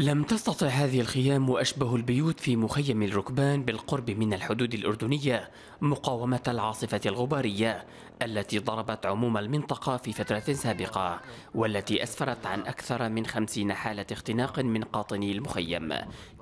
لم تستطع هذه الخيام وأشبه البيوت في مخيم الركبان بالقرب من الحدود الأردنية مقاومة العاصفة الغبارية التي ضربت عموم المنطقة في فترة سابقة والتي أسفرت عن أكثر من خمسين حالة اختناق من قاطني المخيم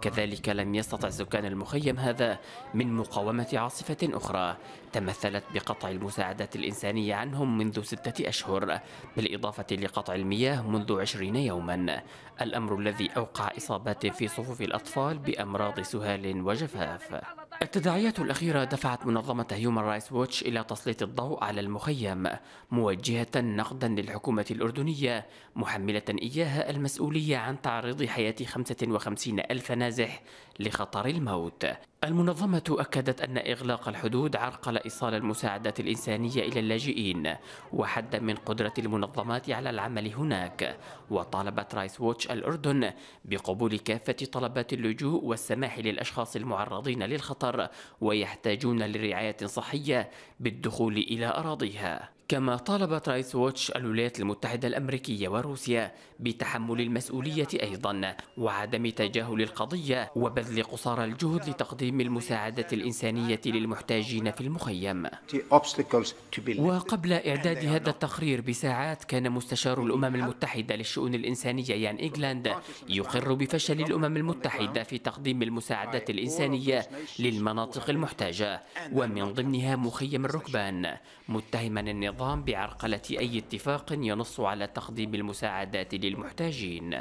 كذلك لم يستطع سكان المخيم هذا من مقاومة عاصفة أخرى تمثلت بقطع المساعدات الإنسانية عنهم منذ ستة أشهر بالإضافة لقطع المياه منذ عشرين يوما الأمر الذي أوقع إصابات في صفوف الأطفال بأمراض سهال وجفاف التداعيات الأخيرة دفعت منظمة هيومان رايتس ووتش إلى تسليط الضوء على المخيم موجهة نقدا للحكومة الأردنية محملة إياها المسؤولية عن تعريض حياة 55 ألف نازح لخطر الموت المنظمة أكدت أن إغلاق الحدود عرقل إيصال المساعدات الإنسانية إلى اللاجئين وحد من قدرة المنظمات على العمل هناك وطالبت رايس ووتش الأردن بقبول كافة طلبات اللجوء والسماح للأشخاص المعرضين للخطر ويحتاجون لرعاية صحية بالدخول إلى أراضيها كما طالبت رايس ووتش الولايات المتحدة الأمريكية وروسيا بتحمل المسؤولية أيضا وعدم تجاهل القضية وبذل قصارى الجهد لتقديم المساعدة الإنسانية للمحتاجين في المخيم وقبل إعداد هذا التقرير بساعات كان مستشار الأمم المتحدة للشؤون الإنسانية يان إيجلاند يقر بفشل الأمم المتحدة في تقديم المساعدات الإنسانية للمناطق المحتاجة ومن ضمنها مخيم الركبان متهما النظام النظام بعرقلة أي اتفاق ينص على تقديم المساعدات للمحتاجين